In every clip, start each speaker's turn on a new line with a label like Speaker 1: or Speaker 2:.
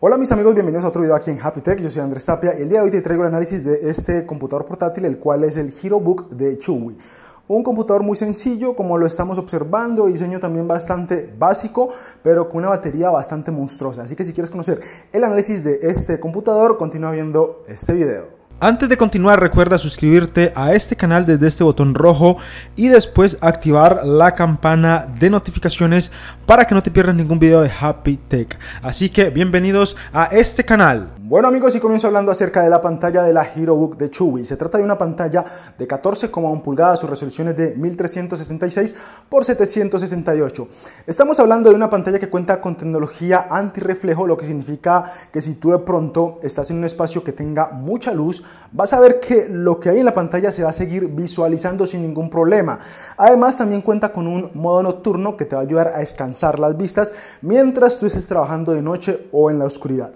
Speaker 1: Hola mis amigos, bienvenidos a otro video aquí en Happy Tech, yo soy Andrés Tapia y el día de hoy te traigo el análisis de este computador portátil, el cual es el HeroBook de Chewy. Un computador muy sencillo, como lo estamos observando, diseño también bastante básico, pero con una batería bastante monstruosa. Así que si quieres conocer el análisis de este computador, continúa viendo este video. Antes de continuar recuerda suscribirte a este canal desde este botón rojo y después activar la campana de notificaciones para que no te pierdas ningún video de Happy Tech. Así que bienvenidos a este canal. Bueno amigos y comienzo hablando acerca de la pantalla de la Book de Chewy. Se trata de una pantalla de 14,1 pulgadas, su resolución es de 1366 x 768. Estamos hablando de una pantalla que cuenta con tecnología antirreflejo, lo que significa que si tú de pronto estás en un espacio que tenga mucha luz, vas a ver que lo que hay en la pantalla se va a seguir visualizando sin ningún problema. Además también cuenta con un modo nocturno que te va a ayudar a descansar las vistas mientras tú estés trabajando de noche o en la oscuridad.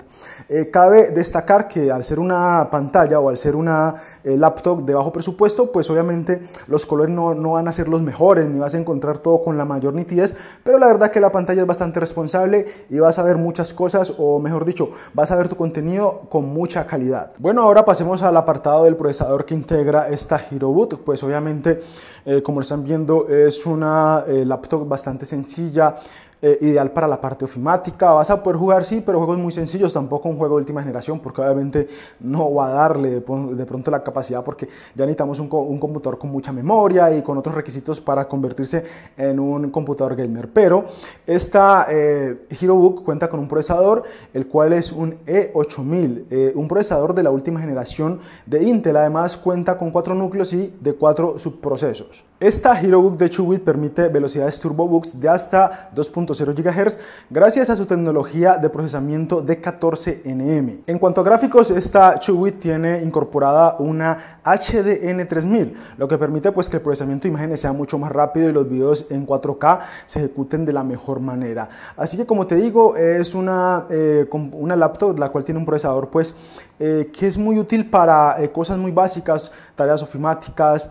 Speaker 1: Eh, cabe destacar que al ser una pantalla o al ser una eh, laptop de bajo presupuesto, pues obviamente los colores no, no van a ser los mejores ni vas a encontrar todo con la mayor nitidez, pero la verdad que la pantalla es bastante responsable y vas a ver muchas cosas o mejor dicho, vas a ver tu contenido con mucha calidad. Bueno, ahora pasemos al apartado del procesador que integra esta Hiroboot. Pues obviamente, eh, como están viendo, es una eh, laptop bastante sencilla, eh, ideal para la parte ofimática. Vas a poder jugar, sí, pero juegos muy sencillos, tampoco un juego de última generación, porque obviamente no va a darle de, pronto la capacidad, porque ya necesitamos un, computador con mucha memoria y con otros requisitos para convertirse en un computador gamer. Pero esta eh, book cuenta con un procesador, el cual es un E8000, eh, un procesador de la última generación de Intel. Además, cuenta con cuatro núcleos y de cuatro subprocesos. Esta HeroBook de Chubit permite velocidades TurboBooks de hasta 2.0 GHz gracias a su tecnología de procesamiento de 14 nm. En cuanto a gráficos, esta Chubit tiene incorporada una HDN 3000, lo que permite pues que el procesamiento de imágenes sea mucho más rápido y los videos en 4K se ejecuten de la mejor manera. Así que como te digo, es una, eh, una laptop la cual tiene un procesador pues eh, que es muy útil para eh, cosas muy básicas, tareas ofimáticas,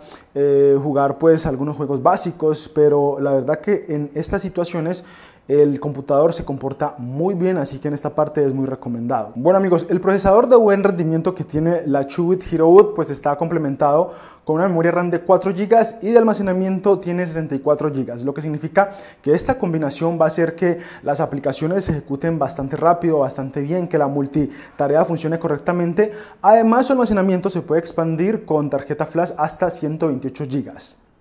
Speaker 1: jugar pues algunos juegos básicos, pero la verdad que en estas situaciones el computador se comporta muy bien, así que en esta parte es muy recomendado. Bueno amigos, el procesador de buen rendimiento que tiene la Hero herowood pues está complementado con una memoria RAM de 4 GB y de almacenamiento tiene 64 GB, lo que significa que esta combinación va a hacer que las aplicaciones se ejecuten bastante rápido, bastante bien, que la multitarea funcione correctamente. Además su almacenamiento se puede expandir con tarjeta flash hasta 128 GB.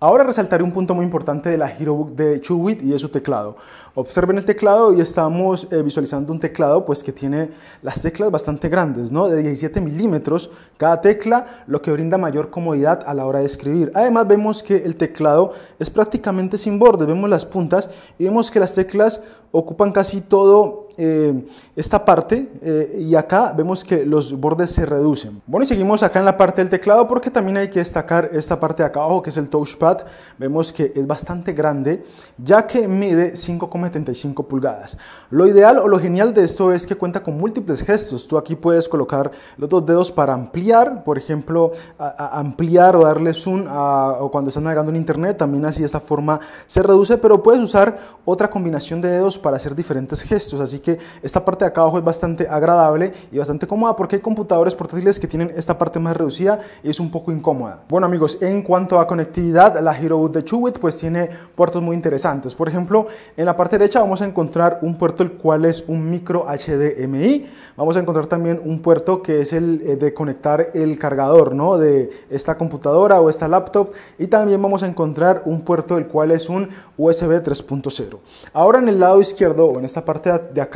Speaker 1: Ahora resaltaré un punto muy importante de la Book de ChuWit y es su teclado. Observen el teclado y estamos eh, visualizando un teclado pues que tiene las teclas bastante grandes, ¿no? De 17 milímetros cada tecla, lo que brinda mayor comodidad a la hora de escribir. Además vemos que el teclado es prácticamente sin bordes, vemos las puntas y vemos que las teclas ocupan casi todo eh, esta parte eh, y acá vemos que los bordes se reducen. Bueno, y seguimos acá en la parte del teclado porque también hay que destacar esta parte de acá abajo que es el touchpad. Vemos que es bastante grande ya que mide 5,75 pulgadas. Lo ideal o lo genial de esto es que cuenta con múltiples gestos. Tú aquí puedes colocar los dos dedos para ampliar, por ejemplo, ampliar o darle zoom a, o cuando estás navegando en internet. También así de esta forma se reduce, pero puedes usar otra combinación de dedos para hacer diferentes gestos. Así que esta parte de acá abajo es bastante agradable y bastante cómoda porque hay computadores portátiles que tienen esta parte más reducida y es un poco incómoda. Bueno amigos, en cuanto a conectividad, la HeroBoot de Chubit pues tiene puertos muy interesantes. Por ejemplo, en la parte derecha vamos a encontrar un puerto el cual es un micro HDMI. Vamos a encontrar también un puerto que es el eh, de conectar el cargador ¿no? de esta computadora o esta laptop y también vamos a encontrar un puerto el cual es un USB 3.0. Ahora en el lado izquierdo o en esta parte de acá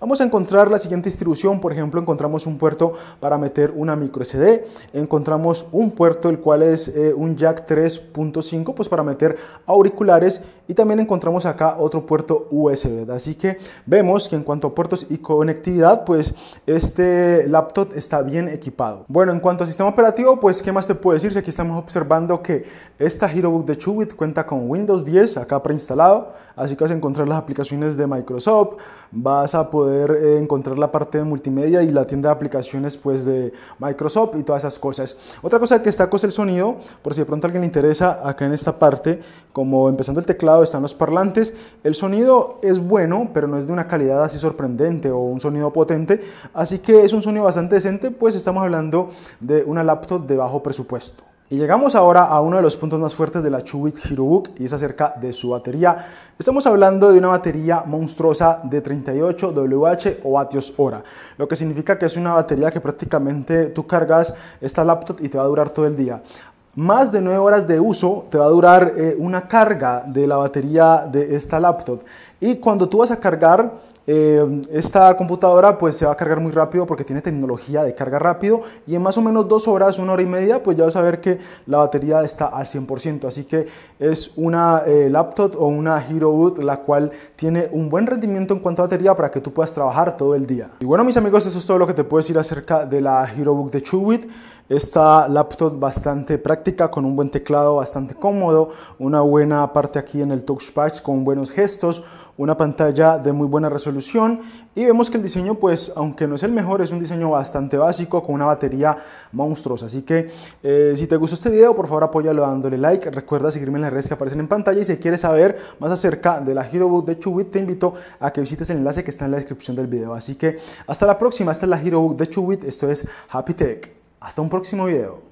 Speaker 1: vamos a encontrar la siguiente distribución. Por ejemplo, encontramos un puerto para meter una micro SD, encontramos un puerto el cual es eh, un jack 3.5 pues para meter auriculares y también encontramos acá otro puerto USB. Así que vemos que en cuanto a puertos y conectividad, pues este laptop está bien equipado. Bueno, en cuanto a sistema operativo, pues qué más te puedo decir si aquí estamos observando que esta HeroBook de Chubit cuenta con Windows 10 acá preinstalado, así que vas a encontrar las aplicaciones de Microsoft, va vas a poder eh, encontrar la parte de multimedia y la tienda de aplicaciones pues de Microsoft y todas esas cosas. Otra cosa que destaco es el sonido, por si de pronto alguien le interesa, acá en esta parte, como empezando el teclado están los parlantes, el sonido es bueno, pero no es de una calidad así sorprendente o un sonido potente, así que es un sonido bastante decente, pues estamos hablando de una laptop de bajo presupuesto. Y llegamos ahora a uno de los puntos más fuertes de la Chubit y es acerca de su batería. Estamos hablando de una batería monstruosa de 38 WH o vatios hora, lo que significa que es una batería que prácticamente tú cargas esta laptop y te va a durar todo el día. Más de 9 horas de uso te va a durar eh, una carga de la batería de esta laptop. Y cuando tú vas a cargar, eh, esta computadora pues se va a cargar muy rápido porque tiene tecnología de carga rápido y en más o menos 2 horas, 1 hora y media, pues ya vas a ver que la batería está al 100%. Así que es una eh, laptop o una HeroBook la cual tiene un buen rendimiento en cuanto a batería para que tú puedas trabajar todo el día. Y bueno mis amigos, eso es todo lo que te puedo decir acerca de la HeroBook de Chubit. Esta laptop bastante práctica con un buen teclado bastante cómodo, una buena parte aquí en el touchpad con buenos gestos, una pantalla de muy buena resolución y vemos que el diseño pues aunque no es el mejor es un diseño bastante básico con una batería monstruosa así que eh, si te gustó este video por favor apóyalo dándole like recuerda seguirme en las redes que aparecen en pantalla y si quieres saber más acerca de la HeroBook de Chubit te invito a que visites el enlace que está en la descripción del video así que hasta la próxima esta es la HeroBook de Chubit esto es Happy Tech hasta un próximo video